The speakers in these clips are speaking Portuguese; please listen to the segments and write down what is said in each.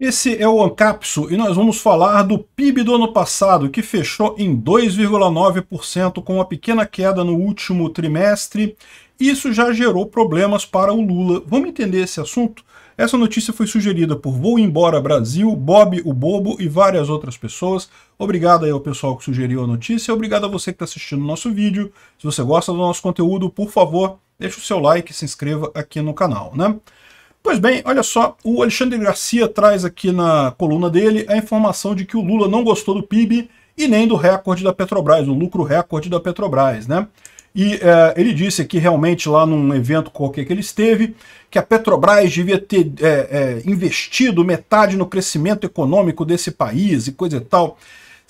Esse é o AnCapsu e nós vamos falar do PIB do ano passado, que fechou em 2,9% com uma pequena queda no último trimestre. Isso já gerou problemas para o Lula. Vamos entender esse assunto? Essa notícia foi sugerida por Vou Embora Brasil, Bob o Bobo e várias outras pessoas. Obrigado aí ao pessoal que sugeriu a notícia. Obrigado a você que está assistindo o nosso vídeo. Se você gosta do nosso conteúdo, por favor, deixe o seu like e se inscreva aqui no canal, né? Pois bem, olha só, o Alexandre Garcia traz aqui na coluna dele a informação de que o Lula não gostou do PIB e nem do recorde da Petrobras, do lucro recorde da Petrobras, né? E é, ele disse aqui realmente lá num evento qualquer que ele esteve que a Petrobras devia ter é, é, investido metade no crescimento econômico desse país e coisa e tal.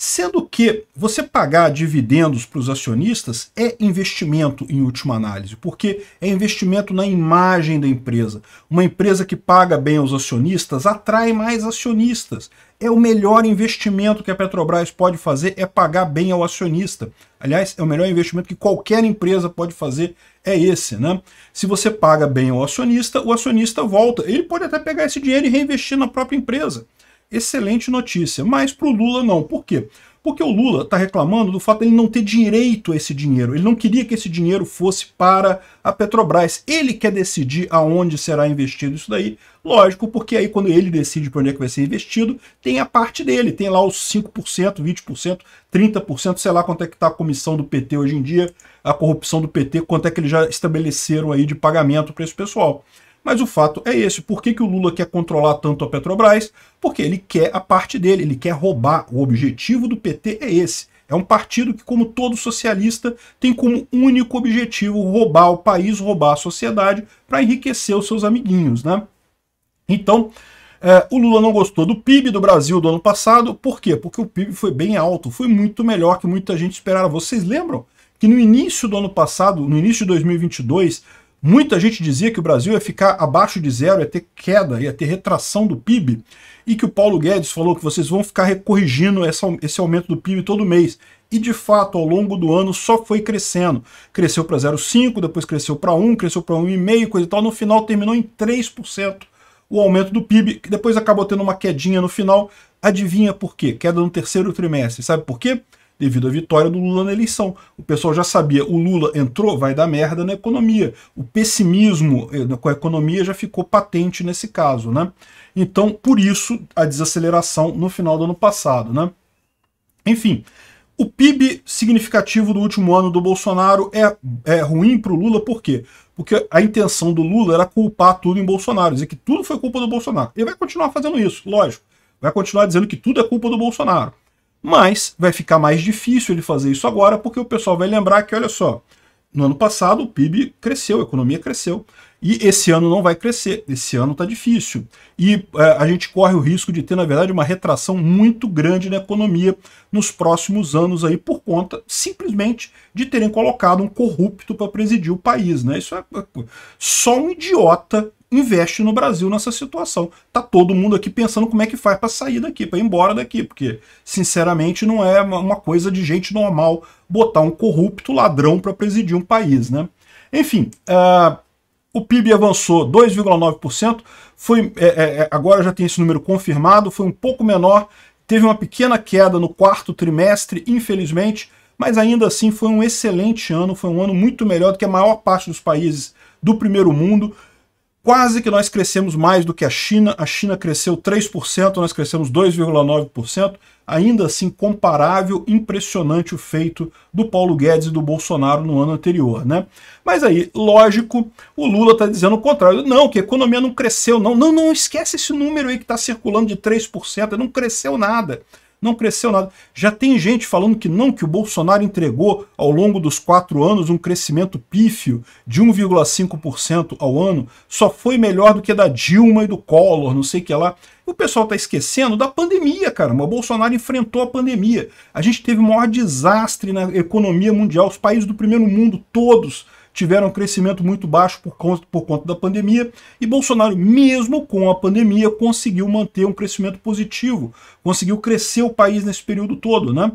Sendo que você pagar dividendos para os acionistas é investimento em última análise, porque é investimento na imagem da empresa. Uma empresa que paga bem aos acionistas atrai mais acionistas. É o melhor investimento que a Petrobras pode fazer é pagar bem ao acionista. Aliás, é o melhor investimento que qualquer empresa pode fazer é esse, né? Se você paga bem ao acionista, o acionista volta. Ele pode até pegar esse dinheiro e reinvestir na própria empresa excelente notícia, mas para o Lula não. Por quê? Porque o Lula está reclamando do fato de ele não ter direito a esse dinheiro. Ele não queria que esse dinheiro fosse para a Petrobras. Ele quer decidir aonde será investido isso daí. Lógico, porque aí quando ele decide para onde é que vai ser investido, tem a parte dele. Tem lá os 5%, 20%, 30%, sei lá quanto é que está a comissão do PT hoje em dia, a corrupção do PT, quanto é que eles já estabeleceram aí de pagamento para esse pessoal. Mas o fato é esse. Por que, que o Lula quer controlar tanto a Petrobras? Porque ele quer a parte dele, ele quer roubar. O objetivo do PT é esse. É um partido que, como todo socialista, tem como único objetivo roubar o país, roubar a sociedade, para enriquecer os seus amiguinhos. Né? Então, é, o Lula não gostou do PIB do Brasil do ano passado. Por quê? Porque o PIB foi bem alto, foi muito melhor que muita gente esperava. Vocês lembram? que no início do ano passado, no início de 2022, Muita gente dizia que o Brasil ia ficar abaixo de zero, ia ter queda, ia ter retração do PIB, e que o Paulo Guedes falou que vocês vão ficar recorrigindo esse aumento do PIB todo mês. E de fato, ao longo do ano, só foi crescendo. Cresceu para 0,5, depois cresceu para 1, cresceu para 1,5, coisa e tal. No final, terminou em 3% o aumento do PIB, que depois acabou tendo uma quedinha no final. Adivinha por quê? Queda no terceiro trimestre. Sabe por quê? devido à vitória do Lula na eleição. O pessoal já sabia, o Lula entrou, vai dar merda na economia. O pessimismo eh, com a economia já ficou patente nesse caso, né? Então, por isso, a desaceleração no final do ano passado, né? Enfim, o PIB significativo do último ano do Bolsonaro é, é ruim para o Lula, por quê? Porque a intenção do Lula era culpar tudo em Bolsonaro, dizer que tudo foi culpa do Bolsonaro. Ele vai continuar fazendo isso, lógico. Vai continuar dizendo que tudo é culpa do Bolsonaro. Mas vai ficar mais difícil ele fazer isso agora, porque o pessoal vai lembrar que, olha só, no ano passado o PIB cresceu, a economia cresceu, e esse ano não vai crescer, esse ano está difícil. E é, a gente corre o risco de ter, na verdade, uma retração muito grande na economia nos próximos anos aí, por conta simplesmente de terem colocado um corrupto para presidir o país. Né? Isso é, é só um idiota investe no Brasil nessa situação. Tá todo mundo aqui pensando como é que faz para sair daqui, para ir embora daqui, porque sinceramente não é uma coisa de gente normal botar um corrupto ladrão para presidir um país, né? Enfim, uh, o PIB avançou 2,9%, foi é, é, é, agora já tem esse número confirmado, foi um pouco menor, teve uma pequena queda no quarto trimestre, infelizmente, mas ainda assim foi um excelente ano, foi um ano muito melhor do que a maior parte dos países do primeiro mundo quase que nós crescemos mais do que a China. A China cresceu 3%, nós crescemos 2,9%. Ainda assim, comparável, impressionante o feito do Paulo Guedes e do Bolsonaro no ano anterior, né? Mas aí, lógico, o Lula está dizendo o contrário. Não, que a economia não cresceu, não. Não, não esquece esse número aí que está circulando de 3%, não cresceu nada não cresceu nada. Já tem gente falando que não, que o Bolsonaro entregou ao longo dos quatro anos um crescimento pífio de 1,5% ao ano, só foi melhor do que da Dilma e do Collor, não sei o que lá. E o pessoal está esquecendo da pandemia, cara. Mas o Bolsonaro enfrentou a pandemia. A gente teve o maior desastre na economia mundial. Os países do primeiro mundo, todos, tiveram um crescimento muito baixo por conta, por conta da pandemia, e Bolsonaro, mesmo com a pandemia, conseguiu manter um crescimento positivo, conseguiu crescer o país nesse período todo, né?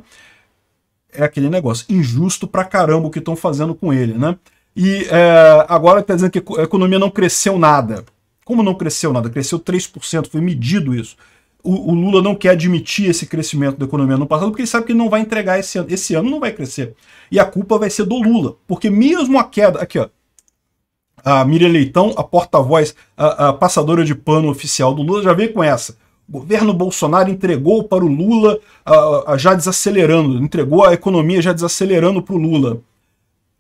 É aquele negócio injusto pra caramba o que estão fazendo com ele, né? E é, agora está dizendo que a economia não cresceu nada. Como não cresceu nada? Cresceu 3%, foi medido isso o, o, Lula não quer admitir esse crescimento da economia no passado, porque ele sabe que ele não vai entregar esse ano. Esse ano não vai crescer. E a culpa vai ser do Lula. Porque mesmo a queda. Aqui, ó. A Miriam Leitão, a porta-voz, a, a passadora de pano oficial do Lula, já veio com essa. O governo Bolsonaro entregou para o Lula, a, a, já desacelerando, entregou a economia já desacelerando para o Lula.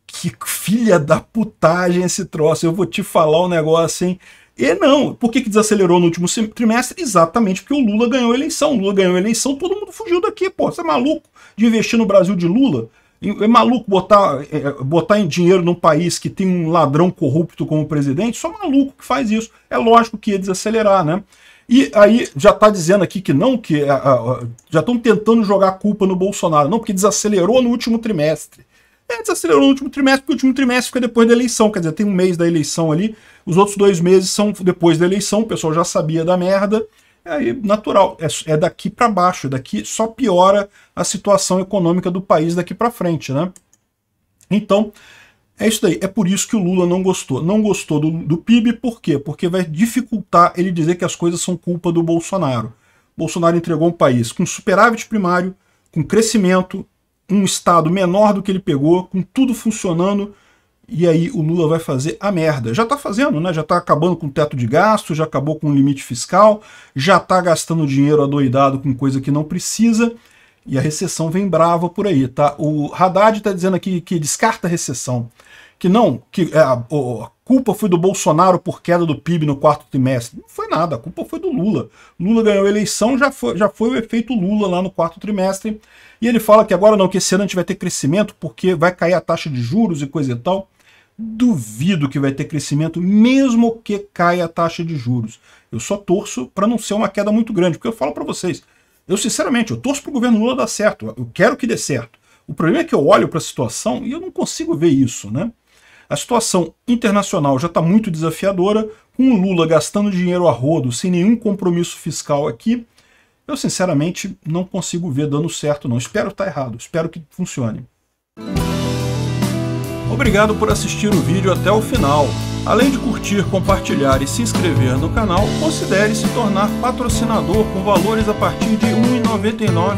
Que filha da putagem esse troço. Eu vou te falar um negócio, hein? E não. Por que, que desacelerou no último trimestre? Exatamente porque o Lula ganhou a eleição. O Lula ganhou a eleição, todo mundo fugiu daqui, pô. Você é maluco de investir no Brasil de Lula? É maluco botar, é, é, botar em dinheiro num país que tem um ladrão corrupto como presidente? Só maluco que faz isso. É lógico que ia desacelerar, né? E aí já está dizendo aqui que não, que a, é, a, é, já estão tentando jogar a culpa no Bolsonaro. Não, porque desacelerou no último trimestre. É, desacelerou no último trimestre, porque o último trimestre fica depois da eleição, quer dizer, tem um mês da eleição ali, os outros dois meses são depois da eleição, o pessoal já sabia da merda, aí natural, é, é daqui para baixo, é daqui só piora a situação econômica do país daqui para frente, né? Então, é isso daí, é por isso que o Lula não gostou. Não gostou do, do PIB, por quê? Porque vai dificultar ele dizer que as coisas são culpa do Bolsonaro. Bolsonaro entregou um país com superávit primário, com crescimento, um estado menor do que ele pegou, com tudo funcionando, e aí o Lula vai fazer a merda. Já está fazendo, né? Já está acabando com o teto de gasto, já acabou com o limite fiscal, já está gastando dinheiro adoidado com coisa que não precisa, e a recessão vem brava por aí, tá? O Haddad está dizendo aqui que descarta a recessão que não, que é, a, a, culpa foi do Bolsonaro por queda do PIB no quarto trimestre. Não foi nada, a culpa foi do Lula. Lula ganhou a eleição, já foi, já foi o efeito Lula lá no quarto trimestre. E ele fala que agora não, que esse ano a gente vai ter crescimento porque vai cair a taxa de juros e coisa e tal. Duvido que vai ter crescimento, mesmo que caia a taxa de juros. Eu só torço para não ser uma queda muito grande, porque eu falo para vocês, eu sinceramente, eu torço para o governo Lula dar certo, eu quero que dê certo. O problema é que eu olho para a situação e eu não consigo ver isso, né? A situação internacional já está muito desafiadora, com o Lula gastando dinheiro a rodo, sem nenhum compromisso fiscal aqui. Eu, sinceramente, não consigo ver dando certo, não. Espero estar tá errado, espero que funcione. Obrigado por assistir o vídeo até o final. Além de curtir, compartilhar e se inscrever no canal, considere se tornar patrocinador com valores a partir de R$ 1,99